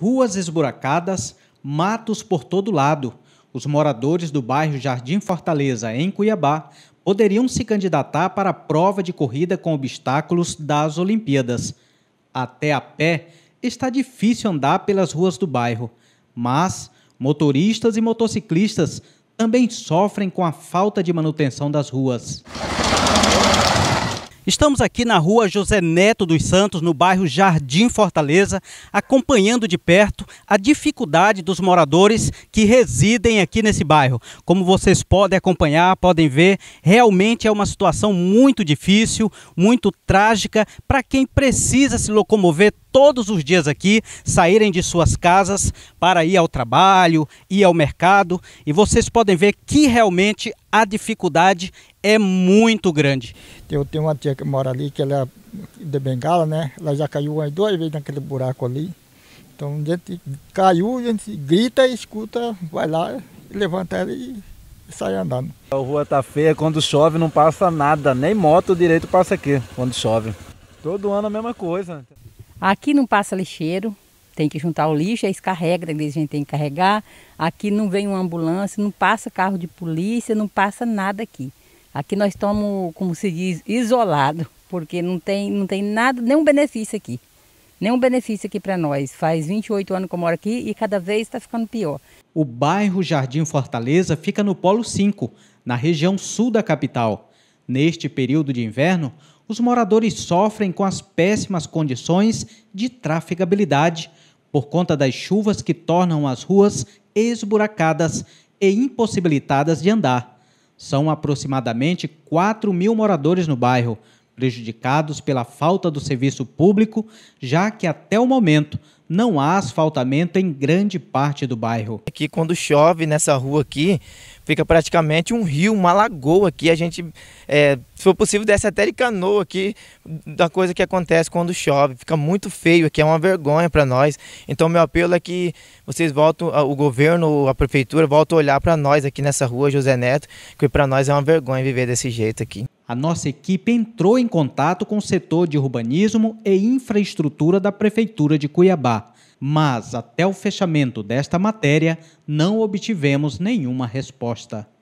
Ruas esburacadas, matos por todo lado. Os moradores do bairro Jardim Fortaleza, em Cuiabá, poderiam se candidatar para a prova de corrida com obstáculos das Olimpíadas. Até a pé, está difícil andar pelas ruas do bairro, mas motoristas e motociclistas também sofrem com a falta de manutenção das ruas. Estamos aqui na rua José Neto dos Santos, no bairro Jardim Fortaleza, acompanhando de perto a dificuldade dos moradores que residem aqui nesse bairro. Como vocês podem acompanhar, podem ver, realmente é uma situação muito difícil, muito trágica para quem precisa se locomover todos os dias aqui saírem de suas casas para ir ao trabalho, ir ao mercado, e vocês podem ver que realmente a dificuldade é muito grande. Eu tenho uma tia que mora ali, que ela é de bengala, né? Ela já caiu umas duas vezes naquele buraco ali. Então a gente caiu, a gente grita, escuta, vai lá, levanta ela e sai andando. A rua tá feia, quando chove não passa nada, nem moto direito passa aqui quando chove. Todo ano a mesma coisa. Aqui não passa lixeiro, tem que juntar o lixo, aí escarrega, a gente tem que carregar. Aqui não vem uma ambulância, não passa carro de polícia, não passa nada aqui. Aqui nós estamos, como se diz, isolado, porque não tem, não tem nada, nenhum benefício aqui. Nenhum benefício aqui para nós. Faz 28 anos que eu moro aqui e cada vez está ficando pior. O bairro Jardim Fortaleza fica no Polo 5, na região sul da capital. Neste período de inverno, os moradores sofrem com as péssimas condições de trafegabilidade por conta das chuvas que tornam as ruas esburacadas e impossibilitadas de andar. São aproximadamente 4 mil moradores no bairro, prejudicados pela falta do serviço público, já que até o momento não há asfaltamento em grande parte do bairro. Aqui quando chove nessa rua aqui, fica praticamente um rio, uma lagoa aqui. A gente, é, se for possível, desce até de canoa aqui, da coisa que acontece quando chove. Fica muito feio aqui, é uma vergonha para nós. Então meu apelo é que vocês voltem, o governo, a prefeitura, voltem a olhar para nós aqui nessa rua, José Neto, que para nós é uma vergonha viver desse jeito aqui a nossa equipe entrou em contato com o setor de urbanismo e infraestrutura da Prefeitura de Cuiabá, mas até o fechamento desta matéria não obtivemos nenhuma resposta.